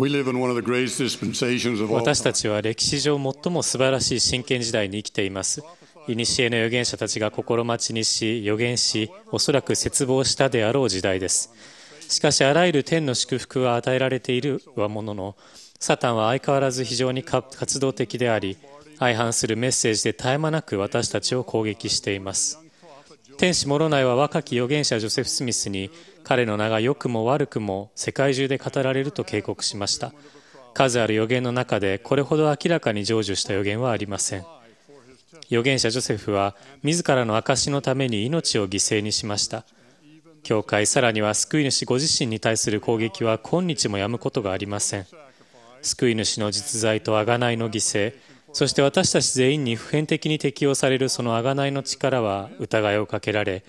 私たちは歴史上最も素晴らしい真剣時代に生きています。古の預言者たちが心待ちにし、預言し、おそらく絶望したであろう時代です。しかし、あらゆる天の祝福は与えられているはものの、サタンは相変わらず非常に活動的であり、相反するメッセージで絶え間なく私たちを攻撃しています。天使モロナイは若き預言者ジョセフ・スミスに彼の名が良くも悪くも世界中で語られると警告しました数ある予言の中でこれほど明らかに成就した予言はありません預言者ジョセフは自らの証のために命を犠牲にしました教会さらには救い主ご自身に対する攻撃は今日もやむことがありません救い主の実在と贖いの犠牲そして私たち全員に普遍的に適用されるその贖いの力は疑いをかけられ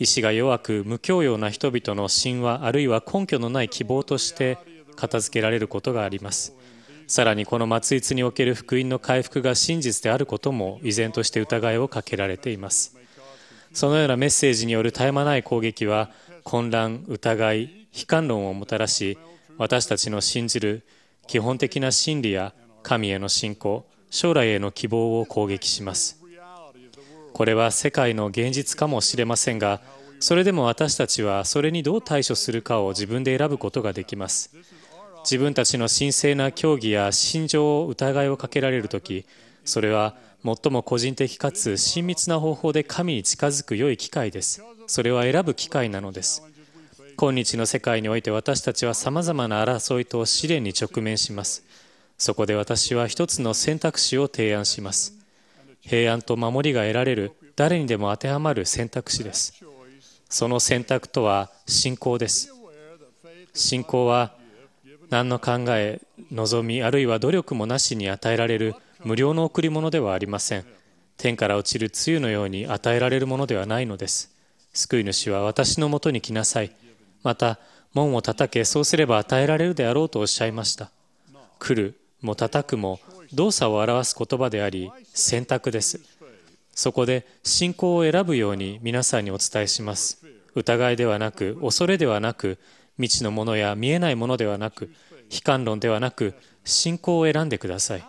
意志が弱く無教養な人々の神話あるいは根拠のない希望として片付けられることがありますさらにこの松井における福音の回復が真実であることも依然として疑いをかけられていますそのようなメッセージによる絶え間ない攻撃は混乱疑い悲観論をもたらし私たちの信じる基本的な真理や神への信仰将来への希望を攻撃しますこれは世界の現実かもしれませんがそれでも私たちはそれにどう対処するかを自分で選ぶことができます自分たちの神聖な教義や心情を疑いをかけられる時それは最も個人的かつ親密な方法で神に近づく良い機会ですそれは選ぶ機会なのです今日の世界において私たちはさまざまな争いと試練に直面しますそこで私は一つの選択肢を提案します平安と守りが得られる誰にでも当てはまる選択肢ですその選択とは信仰です信仰は何の考え望みあるいは努力もなしに与えられる無料の贈り物ではありません天から落ちる露のように与えられるものではないのです救い主は私のもとに来なさいまた門を叩けそうすれば与えられるであろうとおっしゃいました来るも叩くも動作を表す言葉であり選択ですそこで信仰を選ぶように皆さんにお伝えします疑いではなく恐れではなく未知のものや見えないものではなく悲観論ではなく信仰を選んでください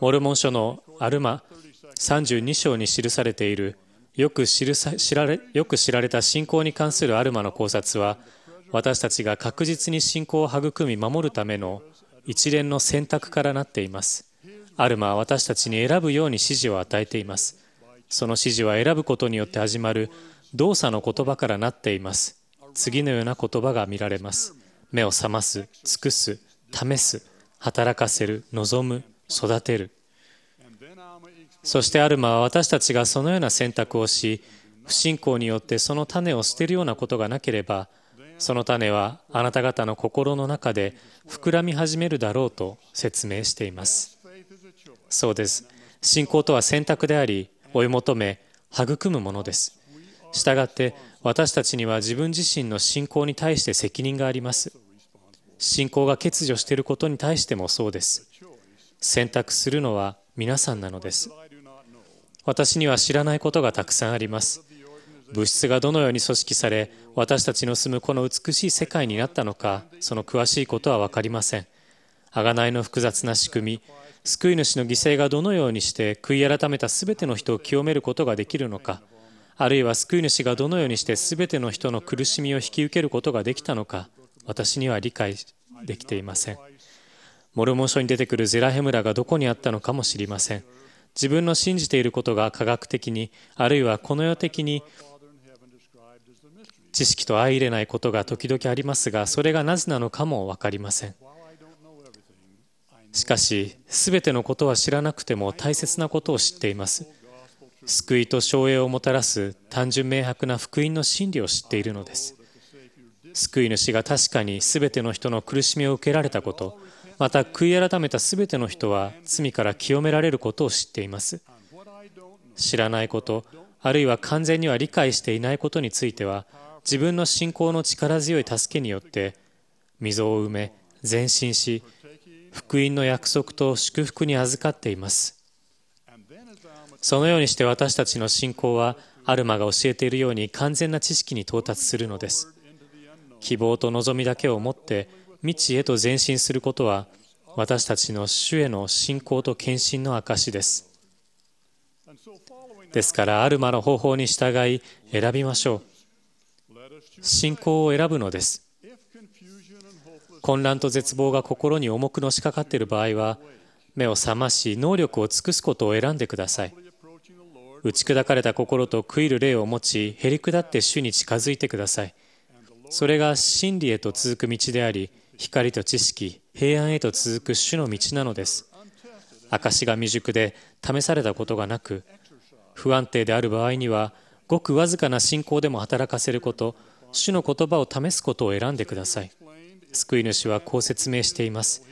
モルモン書のアルマ32章に記されているよく知る知られよく知られた信仰に関するアルマの考察は私たちが確実に信仰を育み守るための一連の選択からなっていますアルマは私たちに選ぶように指示を与えていますその指示は選ぶことによって始まる動作の言葉からなっています次のような言葉が見られます目を覚ます尽くす試す働かせる望む育てるそしてアルマは私たちがそのような選択をし不信仰によってその種を捨てるようなことがなければその種はあなた方の心の中で膨らみ始めるだろうと説明していますそうです信仰とは選択であり追い求め育むものですしたがって私たちには自分自身の信仰に対して責任があります信仰が欠如していることに対してもそうです選択するのは皆さんなのです私には知らないことがたくさんあります物質がどのように組織され私たちの住むこの美しい世界になったのかその詳しいことは分かりません贖いの複雑な仕組み救い主の犠牲がどのようにして悔い改めた全ての人を清めることができるのかあるいは救い主がどのようにして全ての人の苦しみを引き受けることができたのか私には理解できていませんモルモン書に出てくるゼラヘムラがどこにあったのかも知りません自分の信じていることが科学的にあるいはこの世的に知識と相入れないことが時々ありますがそれがなぜなのかも分かりませんしかし全てのことは知らなくても大切なことを知っています救いと奨栄をもたらす単純明白な福音の真理を知っているのです救い主が確かに全ての人の苦しみを受けられたことまた悔い改めた全ての人は罪から清められることを知っています知らないことあるいは完全には理解していないことについては自分の信仰の力強い助けによって溝を埋め前進し福音の約束と祝福に預かっていますそのようにして私たちの信仰はアルマが教えているように完全な知識に到達するのです希望と望みだけを持って未知へと前進することは私たちの主への信仰と献身の証ですですからアルマの方法に従い選びましょう信仰を選ぶのです混乱と絶望が心に重くのしかかっている場合は目を覚まし能力を尽くすことを選んでください打ち砕かれた心と悔いる霊を持ちへり下って主に近づいてくださいそれが真理へと続く道であり光と知識平安へと続く主の道なのです証が未熟で試されたことがなく不安定である場合にはごくわずかな信仰でも働かせること主の言葉を試すことを選んでください救い主はこう説明しています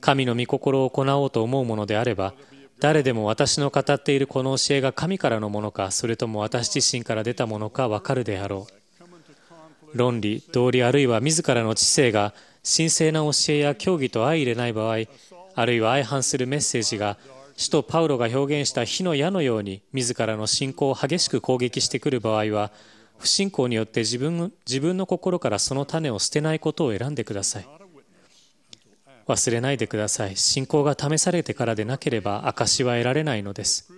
神の御心を行おうと思うものであれば誰でも私の語っているこの教えが神からのものかそれとも私自身から出たものかわかるであろう論理道理あるいは自らの知性が神聖な教えや教義と相入れない場合あるいは相反するメッセージが使徒パウロが表現した火の矢のように自らの信仰を激しく攻撃してくる場合は不信仰によって自分自分の心からその種を捨てないことを選んでください忘れないでください信仰が試されてからでなければ証は得られないのです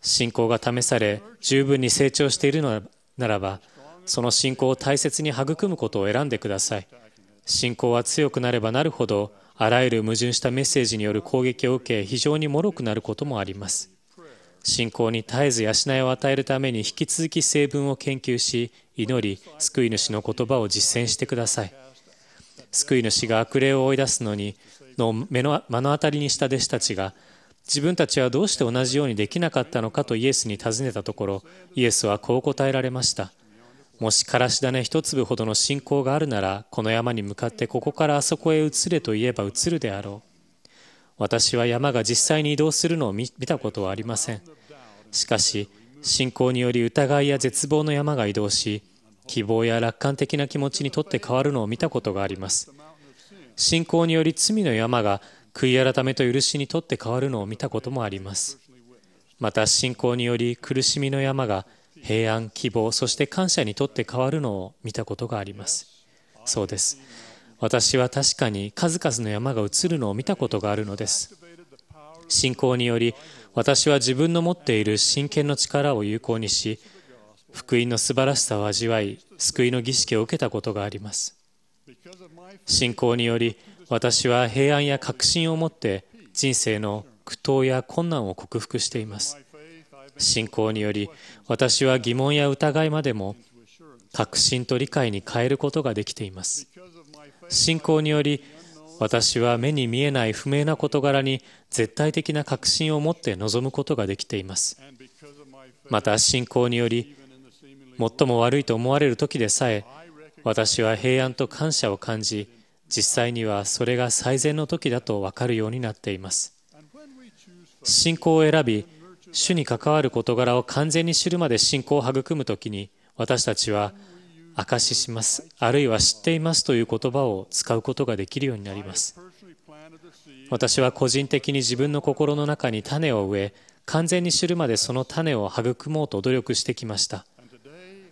信仰が試され十分に成長しているのならばその信仰を大切に育むことを選んでください信仰は強くなればなるほどあらゆる矛盾したメッセージによる攻撃を受け非常に脆くなることもあります信仰に絶えず養いを与えるために引き続き成分を研究し祈り救い主の言葉を実践してください救い主が悪霊を追い出すのにの目の目の当たりにした弟子たちが自分たちはどうして同じようにできなかったのかとイエスに尋ねたところイエスはこう答えられましたもしからし種一粒ほどの信仰があるならこの山に向かってここからあそこへ移れと言えば移るであろう私は山が実際に移動するのを見たことはありませんしかし信仰により疑いや絶望の山が移動し希望や楽観的な気持ちにとって変わるのを見たことがあります信仰により罪の山が悔い改めと許しにとって変わるのを見たこともありますまた信仰により苦しみの山が平安希望そして感謝にとって変わるのを見たことがありますそうです私は確かに数々の山が映るのを見たことがあるのです信仰により私は自分の持っている真剣の力を有効にし福音の素晴らしさを味わい救いの儀式を受けたことがあります信仰により私は平安や確信を持って人生の苦闘や困難を克服しています信仰により私は疑問や疑いまでも確信と理解に変えることができています信仰により私は目に見えない不明な事柄に絶対的な確信を持って臨むことができていますまた信仰により最も悪いと思われる時でさえ私は平安と感謝を感じ実際にはそれが最善の時だと分かるようになっています信仰を選び主に関わる事柄を完全に知るまで信仰を育む時に私たちは証しします、あるいは知っていますという言葉を使うことができるようになります。私は個人的に自分の心の中に種を植え、完全に知るまでその種を育もうと努力してきました。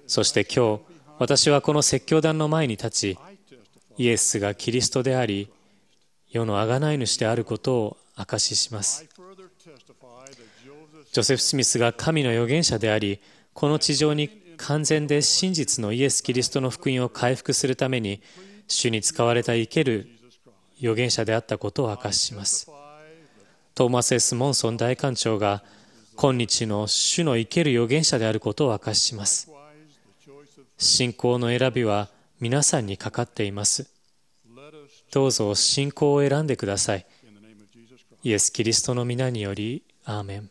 そして今日、私はこの説教団の前に立ち、イエスがキリストであり、世の贖い主であることを証しします。ジョセフ・スミスが神の預言者であり、この地上に完全で真実のイエス・キリストの福音を回復するために主に使われた生ける預言者であったことを明かしますトーマス・エスモンソン大官長が今日の主の生ける預言者であることを明かします信仰の選びは皆さんにかかっていますどうぞ信仰を選んでくださいイエス・キリストの皆によりアーメン